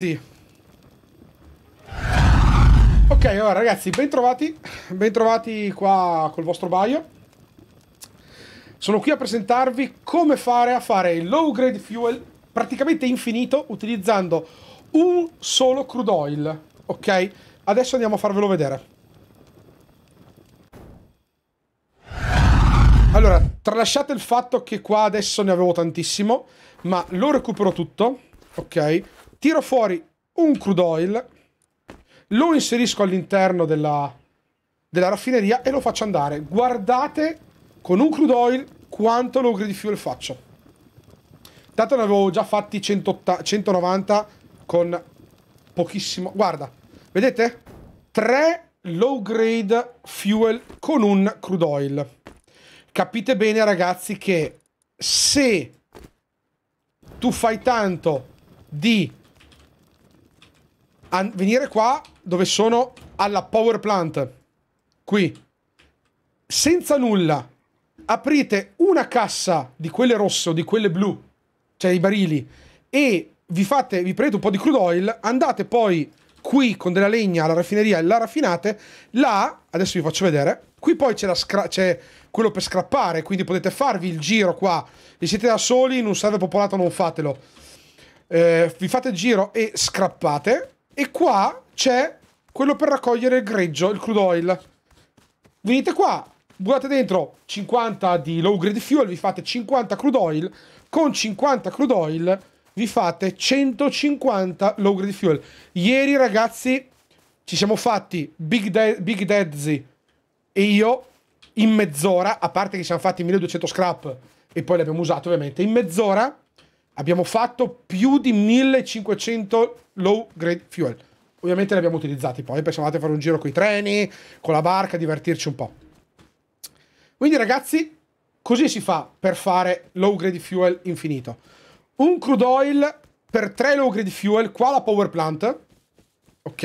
Sì. Ok, allora ragazzi, bentrovati, bentrovati qua col vostro baio. Sono qui a presentarvi come fare a fare il low grade fuel praticamente infinito utilizzando un solo crude oil, ok? Adesso andiamo a farvelo vedere. Allora, tralasciate il fatto che qua adesso ne avevo tantissimo, ma lo recupero tutto, ok? tiro fuori un crude oil, lo inserisco all'interno della, della raffineria e lo faccio andare. Guardate con un crude oil quanto logri di fuel faccio. Tanto ne avevo già fatti 180, 190 con pochissimo. Guarda, vedete? 3 low grade fuel con un crude oil. Capite bene ragazzi che se tu fai tanto di venire qua dove sono alla power plant. Qui. Senza nulla. Aprite una cassa di quelle rosse o di quelle blu, cioè i barili, e vi fate, vi prendete un po' di crude oil, andate poi qui con della legna alla raffineria e la raffinate, là, adesso vi faccio vedere, qui poi c'è, quello per scrappare, quindi potete farvi il giro qua, se siete da soli in un server popolato non fatelo, eh, vi fate il giro e scrappate, e qua c'è quello per raccogliere il greggio, il crude oil. Venite qua, buttate dentro 50 di low grade fuel, vi fate 50 crude oil, con 50 crude oil vi fate 150 low grade fuel. Ieri ragazzi ci siamo fatti Big, De- Big Dezzy e io in mezz'ora, a parte che ci siamo fatti 1200 scrap e poi abbiamo usato ovviamente, in mezz'ora abbiamo fatto più di 1500 low grade fuel. Ovviamente li abbiamo utilizzati poi, pensavate a fare un giro con i treni, con la barca, a divertirci un po'. Quindi ragazzi, così si fa per fare low grade fuel infinito. Un crude oil per 3 low grade fuel, qua la power plant, ok?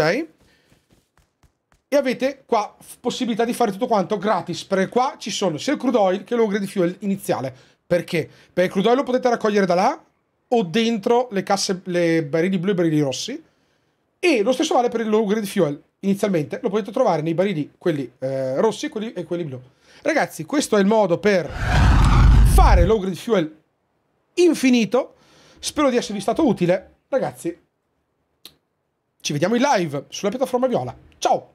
E avete qua possibilità di fare tutto quanto gratis, perché qua ci sono sia il crude oil che il low grade fuel iniziale. Perché? Perché il crude oil lo potete raccogliere da là, o dentro le casse, le barili blu e i barili rossi. E lo stesso vale per il low grade fuel. Inizialmente lo potete trovare nei barili quelli eh, rossi quelli, e quelli blu. Ragazzi, questo è il modo per fare low grade fuel infinito. Spero di esservi stato utile. Ragazzi, ci vediamo in live sulla piattaforma Viola. Ciao!